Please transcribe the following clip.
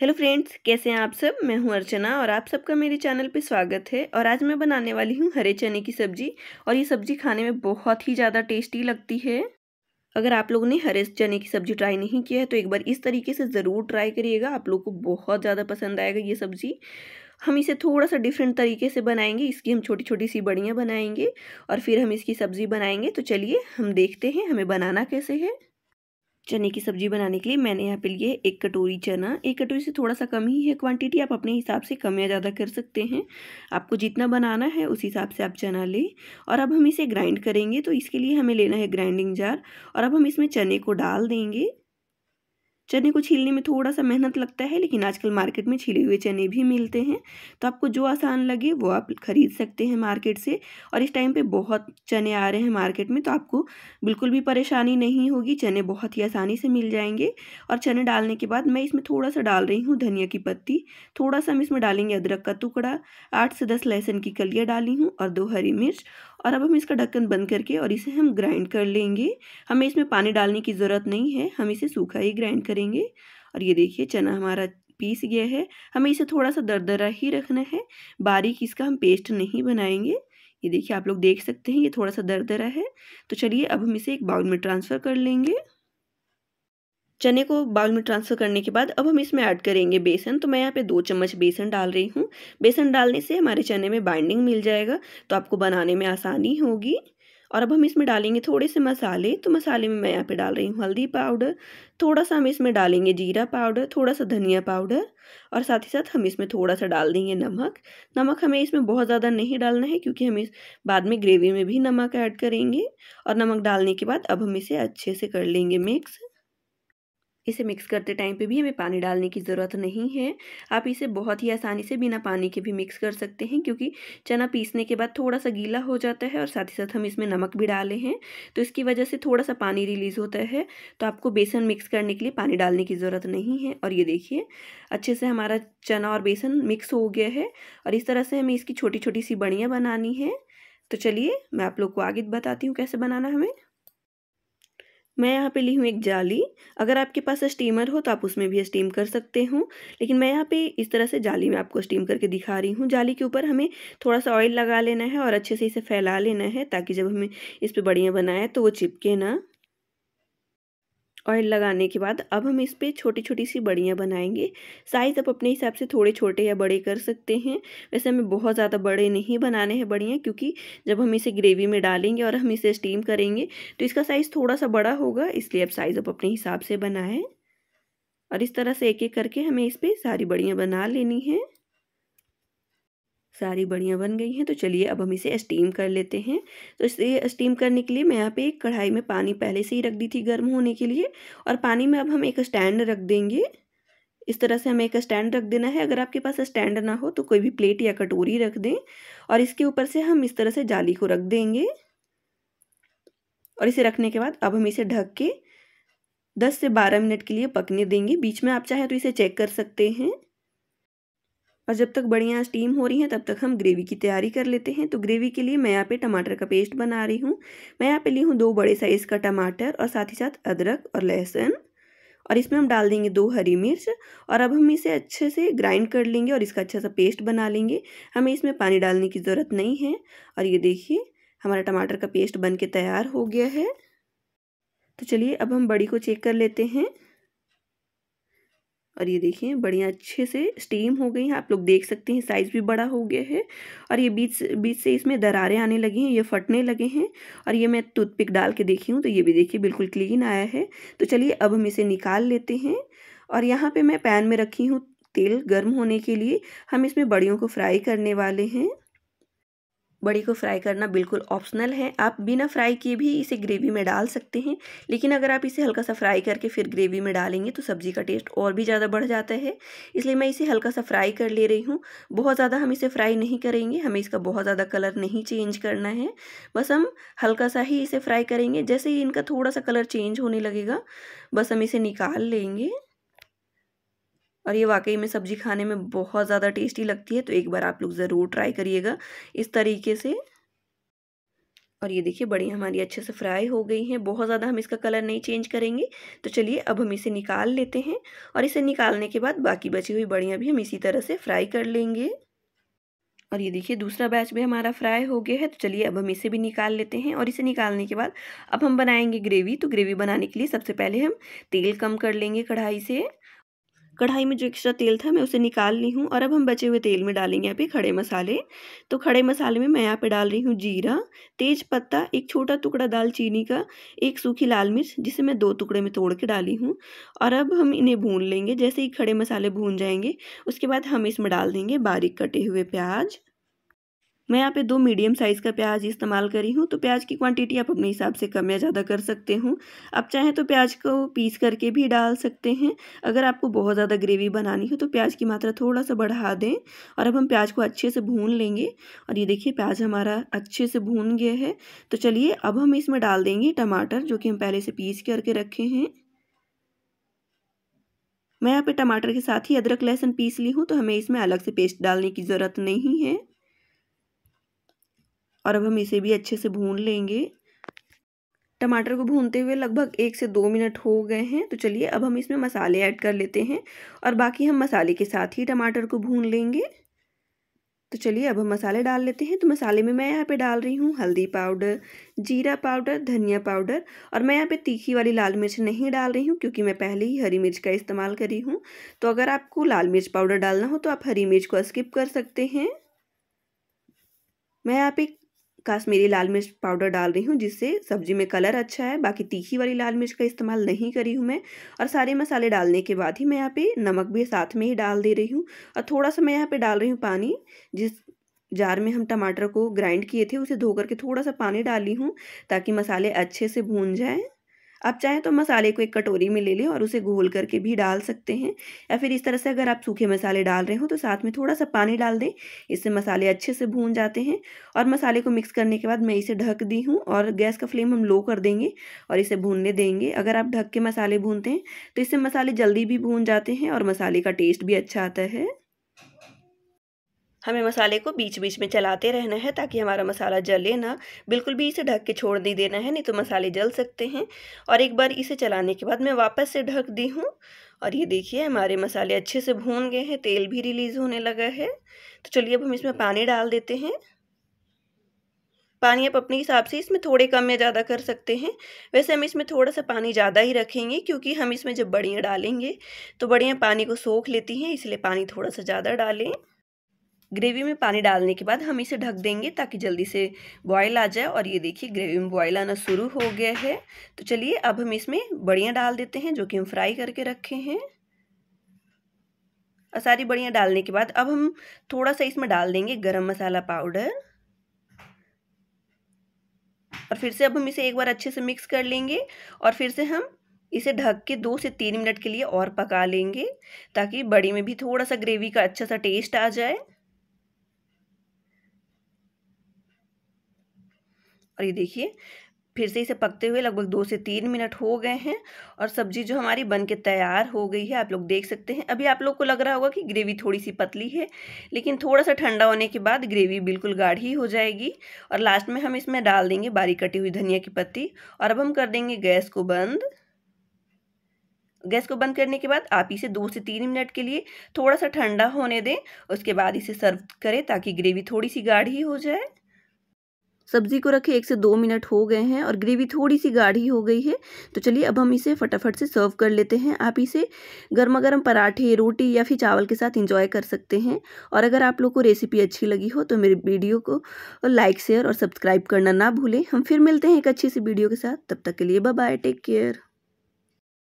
hello friends कैसे हैं आप सब मैं हूं अर्चना और आप सबका मेरे चैनल पे स्वागत है और आज मैं बनाने वाली हूं हरे चने की सब्ज़ी और ये सब्ज़ी खाने में बहुत ही ज़्यादा टेस्टी लगती है अगर आप लोगों ने हरे चने की सब्ज़ी ट्राई नहीं किया है तो एक बार इस तरीके से ज़रूर ट्राई करिएगा आप लोग को बहुत ज़्यादा पसंद आएगा ये सब्ज़ी हम इसे थोड़ा सा डिफरेंट तरीके से बनाएंगे इसकी हम छोटी छोटी सी बड़ियाँ बनाएंगे और फिर हम इसकी सब्ज़ी बनाएंगे तो चलिए हम देखते हैं हमें बनाना कैसे है चने की सब्ज़ी बनाने के लिए मैंने यहाँ पे लिए एक कटोरी चना एक कटोरी से थोड़ा सा कम ही है क्वांटिटी आप अपने हिसाब से कम या ज़्यादा कर सकते हैं आपको जितना बनाना है उस हिसाब से आप चना लें और अब हम इसे ग्राइंड करेंगे तो इसके लिए हमें लेना है ग्राइंडिंग जार और अब हम इसमें चने को डाल देंगे चने को छीलने में थोड़ा सा मेहनत लगता है लेकिन आजकल मार्केट में छीले हुए चने भी मिलते हैं तो आपको जो आसान लगे वो आप खरीद सकते हैं मार्केट से और इस टाइम पे बहुत चने आ रहे हैं मार्केट में तो आपको बिल्कुल भी परेशानी नहीं होगी चने बहुत ही आसानी से मिल जाएंगे और चने डालने के बाद मैं इसमें थोड़ा सा डाल रही हूँ धनिया की पत्ती थोड़ा सा हम इसमें डालेंगे अदरक का टुकड़ा आठ से दस लहसुन की कलियाँ डाली हूँ और दो हरी मिर्च और अब हम इसका ढक्कन बंद करके और इसे हम ग्राइंड कर लेंगे हमें इसमें पानी डालने की ज़रूरत नहीं है हम इसे सूखा ही ग्राइंड करेंगे और ये देखिए चना हमारा पीस गया है हमें इसे थोड़ा सा दरदरा ही रखना है बारीक इसका हम पेस्ट नहीं बनाएंगे ये देखिए आप लोग देख सकते हैं ये थोड़ा सा दरदरा है तो चलिए अब हम इसे एक बाउल में ट्रांसफ़र कर लेंगे चने को बाउल में ट्रांसफ़र करने के बाद अब हम इसमें ऐड करेंगे बेसन तो मैं यहाँ पे दो चम्मच बेसन डाल रही हूँ बेसन डालने से हमारे चने में बाइंडिंग मिल जाएगा तो आपको बनाने में आसानी होगी और अब हम इसमें डालेंगे थोड़े से मसाले तो मसाले में मैं यहाँ पे डाल रही हूँ हल्दी पाउडर थोड़ा सा हम इसमें डालेंगे जीरा पाउडर थोड़ा सा धनिया पाउडर और साथ ही साथ हम इसमें थोड़ा सा डाल देंगे नमक नमक हमें इसमें बहुत ज़्यादा नहीं डालना है क्योंकि हम इस बाद में ग्रेवी में भी नमक ऐड करेंगे और नमक डालने के बाद अब हम इसे अच्छे से कर लेंगे मिक्स इसे मिक्स करते टाइम पे भी हमें पानी डालने की ज़रूरत नहीं है आप इसे बहुत ही आसानी से बिना पानी के भी मिक्स कर सकते हैं क्योंकि चना पीसने के बाद थोड़ा सा गीला हो जाता है और साथ ही साथ हम इसमें नमक भी डाले हैं तो इसकी वजह से थोड़ा सा पानी रिलीज़ होता है तो आपको बेसन मिक्स करने के लिए पानी डालने की ज़रूरत नहीं है और ये देखिए अच्छे से हमारा चना और बेसन मिक्स हो गया है और इस तरह से हमें इसकी छोटी छोटी सी बड़ियाँ बनानी है तो चलिए मैं आप लोग को आगे बताती हूँ कैसे बनाना हमें मैं यहाँ पे ली हूँ एक जाली अगर आपके पास स्टीमर हो तो आप उसमें भी स्टीम कर सकते हो लेकिन मैं यहाँ पे इस तरह से जाली में आपको स्टीम करके दिखा रही हूँ जाली के ऊपर हमें थोड़ा सा ऑयल लगा लेना है और अच्छे से इसे फैला लेना है ताकि जब हमें इस पर बढ़िया बनाए तो वो चिपके ना ऑयल लगाने के बाद अब हम इस पर छोटी छोटी सी बड़ियाँ बनाएंगे साइज़ आप अपने हिसाब से थोड़े छोटे या बड़े कर सकते हैं वैसे हमें बहुत ज़्यादा बड़े नहीं बनाने हैं बड़ियाँ क्योंकि जब हम इसे ग्रेवी में डालेंगे और हम इसे स्टीम करेंगे तो इसका साइज़ थोड़ा सा बड़ा होगा इसलिए आप साइज़ आप अपने हिसाब से बनाएँ और इस तरह से एक एक करके हमें इस पर सारी बड़ियाँ बना लेनी हैं सारी बढ़िया बन गई हैं तो चलिए अब हम इसे स्टीम कर लेते हैं तो इसे स्टीम करने के लिए मैं यहाँ पे एक कढ़ाई में पानी पहले से ही रख दी थी गर्म होने के लिए और पानी में अब हम एक स्टैंड रख देंगे इस तरह से हमें एक स्टैंड रख देना है अगर आपके पास स्टैंड ना हो तो कोई भी प्लेट या कटोरी रख दें और इसके ऊपर से हम इस तरह से जाली को रख देंगे और इसे रखने के बाद अब हम इसे ढक के दस से बारह मिनट के लिए पकने देंगे बीच में आप चाहे तो इसे चेक कर सकते हैं और जब तक बढ़िया स्टीम हो रही है तब तक हम ग्रेवी की तैयारी कर लेते हैं तो ग्रेवी के लिए मैं यहाँ पे टमाटर का पेस्ट बना रही हूँ मैं यहाँ पे ली हूँ दो बड़े साइज़ का टमाटर और साथ ही साथ अदरक और लहसुन और इसमें हम डाल देंगे दो हरी मिर्च और अब हम इसे अच्छे से ग्राइंड कर लेंगे और इसका अच्छा सा पेस्ट बना लेंगे हमें इसमें पानी डालने की ज़रूरत नहीं है और ये देखिए हमारा टमाटर का पेस्ट बन के तैयार हो गया है तो चलिए अब हम बड़ी को चेक कर लेते हैं और ये देखिए बढ़िया अच्छे से स्टीम हो गई है आप लोग देख सकते हैं साइज़ भी बड़ा हो गया है और ये बीच बीच से इसमें दरारें आने लगी हैं ये फटने लगे हैं और ये मैं टूथपिक डाल के देखी हूँ तो ये भी देखिए बिल्कुल क्लीन आया है तो चलिए अब हम इसे निकाल लेते हैं और यहाँ पर मैं पैन में रखी हूँ तेल गर्म होने के लिए हम इसमें बड़ियों को फ्राई करने वाले हैं बड़ी को फ्राई करना बिल्कुल ऑप्शनल है आप बिना फ्राई किए भी इसे ग्रेवी में डाल सकते हैं लेकिन अगर आप इसे हल्का सा फ्राई करके फिर ग्रेवी में डालेंगे तो सब्ज़ी का टेस्ट और भी ज़्यादा बढ़ जाता है इसलिए मैं इसे हल्का सा फ्राई कर ले रही हूँ बहुत ज़्यादा हम इसे फ्राई नहीं करेंगे हमें इसका बहुत ज़्यादा कलर नहीं चेंज करना है बस हम हल्का सा ही इसे फ्राई करेंगे जैसे ही इनका थोड़ा सा कलर चेंज होने लगेगा बस हम इसे निकाल लेंगे और ये वाकई में सब्ज़ी खाने में बहुत ज़्यादा टेस्टी लगती है तो एक बार आप लोग ज़रूर ट्राई करिएगा इस तरीके से और ये देखिए बड़ी हमारी अच्छे से फ्राई हो गई हैं बहुत ज़्यादा हम इसका कलर नहीं चेंज करेंगे तो चलिए अब हम इसे निकाल लेते हैं और इसे निकालने के बाद बाकी बची हुई बड़ियाँ भी हम इसी तरह से फ्राई कर लेंगे और ये देखिए दूसरा बैच भी हमारा फ्राई हो गया है तो चलिए अब हम इसे भी निकाल लेते हैं और इसे निकालने के बाद अब हम बनाएंगे ग्रेवी तो ग्रेवी बनाने के लिए सबसे पहले हम तेल कम कर लेंगे कढ़ाई से कढ़ाई में जो एक्स्ट्रा तेल था मैं उसे निकाल ली हूँ और अब हम बचे हुए तेल में डालेंगे यहाँ पे खड़े मसाले तो खड़े मसाले में मैं यहाँ पे डाल रही हूँ जीरा तेज पत्ता एक छोटा टुकड़ा दालचीनी का एक सूखी लाल मिर्च जिसे मैं दो टुकड़े में तोड़ के डाली हूँ और अब हम इन्हें भून लेंगे जैसे ही खड़े मसाले भून जाएंगे उसके बाद हम इसमें डाल देंगे बारीक कटे हुए प्याज मैं यहाँ पे दो मीडियम साइज़ का प्याज इस्तेमाल करी हूँ तो प्याज की क्वांटिटी आप अपने हिसाब से कम या ज़्यादा कर सकते हो आप चाहें तो प्याज को पीस करके भी डाल सकते हैं अगर आपको बहुत ज़्यादा ग्रेवी बनानी हो तो प्याज की मात्रा थोड़ा सा बढ़ा दें और अब हम प्याज को अच्छे से भून लेंगे और ये देखिए प्याज हमारा अच्छे से भून गया है तो चलिए अब हम इसमें डाल देंगे टमाटर जो कि हम पहले से पीस करके रखे हैं मैं यहाँ पे टमाटर के साथ ही अदरक लहसुन पीस ली हूँ तो हमें इसमें अलग से पेस्ट डालने की ज़रूरत नहीं है और अब हम इसे भी अच्छे से भून लेंगे टमाटर को भूनते हुए लगभग एक से दो मिनट हो गए हैं तो चलिए अब हम इसमें मसाले ऐड कर लेते हैं और बाकी हम मसाले के साथ ही टमाटर को भून लेंगे तो चलिए अब हम मसाले डाल लेते हैं तो मसाले में मैं यहाँ पे डाल रही हूँ हल्दी पाउडर जीरा पाउडर धनिया पाउडर और मैं यहाँ पे तीखी वाली लाल मिर्च नहीं डाल रही हूँ क्योंकि मैं पहले ही हरी मिर्च का इस्तेमाल करी हूँ तो अगर आपको लाल मिर्च पाउडर डालना हो तो आप हरी मिर्च को स्किप कर सकते हैं मैं यहाँ पे काश्मीरी लाल मिर्च पाउडर डाल रही हूँ जिससे सब्जी में कलर अच्छा है बाकी तीखी वाली लाल मिर्च का इस्तेमाल नहीं करी हूँ मैं और सारे मसाले डालने के बाद ही मैं यहाँ पे नमक भी साथ में ही डाल दे रही हूँ और थोड़ा सा मैं यहाँ पे डाल रही हूँ पानी जिस जार में हम टमाटर को ग्राइंड किए थे उसे धो करके थोड़ा सा पानी डाली हूँ ताकि मसाले अच्छे से भून जाएँ आप चाहें तो मसाले को एक कटोरी में ले लें और उसे घोल करके भी डाल सकते हैं या फिर इस तरह से अगर आप सूखे मसाले डाल रहे हो तो साथ में थोड़ा सा पानी डाल दें इससे मसाले अच्छे से भून जाते हैं और मसाले को मिक्स करने के बाद मैं इसे ढक दी हूँ और गैस का फ्लेम हम लो कर देंगे और इसे भूनने देंगे अगर आप ढक के मसाले भूनते हैं तो इससे मसाले जल्दी भी भून जाते हैं और मसाले का टेस्ट भी अच्छा आता है हमें मसाले को बीच बीच में चलाते रहना है ताकि हमारा मसाला जले ना बिल्कुल भी इसे ढक के छोड़ नहीं देना है नहीं तो मसाले जल सकते हैं और एक बार इसे चलाने के बाद मैं वापस से ढक दी हूँ और ये देखिए हमारे मसाले अच्छे से भून गए हैं तेल भी रिलीज़ होने लगा है तो चलिए अब हम इसमें पानी डाल देते हैं पानी आप अपने हिसाब से इसमें थोड़े कम या ज़्यादा कर सकते हैं वैसे हम इसमें थोड़ा सा पानी ज़्यादा ही रखेंगे क्योंकि हम इसमें जब बड़ियाँ डालेंगे तो बड़ियाँ पानी को सोख लेती हैं इसलिए पानी थोड़ा सा ज़्यादा डालें ग्रेवी में पानी डालने के बाद हम इसे ढक देंगे ताकि जल्दी से बॉयल आ जाए और ये देखिए ग्रेवी में बॉयल आना शुरू हो गया है तो चलिए अब हम इसमें बड़ियाँ डाल देते हैं जो कि हम फ्राई करके रखे हैं और सारी बढ़िया डालने के बाद अब हम थोड़ा सा इसमें डाल देंगे गर्म मसाला पाउडर और फिर से अब हम इसे एक बार अच्छे से मिक्स कर लेंगे और फिर से हम इसे ढक के दो से तीन मिनट के लिए और पका लेंगे ताकि बड़ी में भी थोड़ा सा ग्रेवी का अच्छा सा टेस्ट आ जाए और ये देखिए फिर से इसे पकते हुए लगभग दो से तीन मिनट हो गए हैं और सब्जी जो हमारी बन के तैयार हो गई है आप लोग देख सकते हैं अभी आप लोग को लग रहा होगा कि ग्रेवी थोड़ी सी पतली है लेकिन थोड़ा सा ठंडा होने के बाद ग्रेवी बिल्कुल गाढ़ी हो जाएगी और लास्ट में हम इसमें डाल देंगे बारीक कटी हुई धनिया की पत्ती और अब हम कर देंगे गैस को बंद गैस को बंद करने के बाद आप इसे दो से तीन मिनट के लिए थोड़ा सा ठंडा होने दें उसके बाद इसे सर्व करें ताकि ग्रेवी थोड़ी सी गाढ़ी हो जाए सब्ज़ी को रखे एक से दो मिनट हो गए हैं और ग्रेवी थोड़ी सी गाढ़ी हो गई है तो चलिए अब हम इसे फटाफट से सर्व कर लेते हैं आप इसे गर्मा गर्म पराठे रोटी या फिर चावल के साथ इंजॉय कर सकते हैं और अगर आप लोग को रेसिपी अच्छी लगी हो तो मेरे वीडियो को लाइक शेयर और सब्सक्राइब करना ना भूलें हम फिर मिलते हैं एक अच्छी सी वीडियो के साथ तब तक के लिए बाय टेक केयर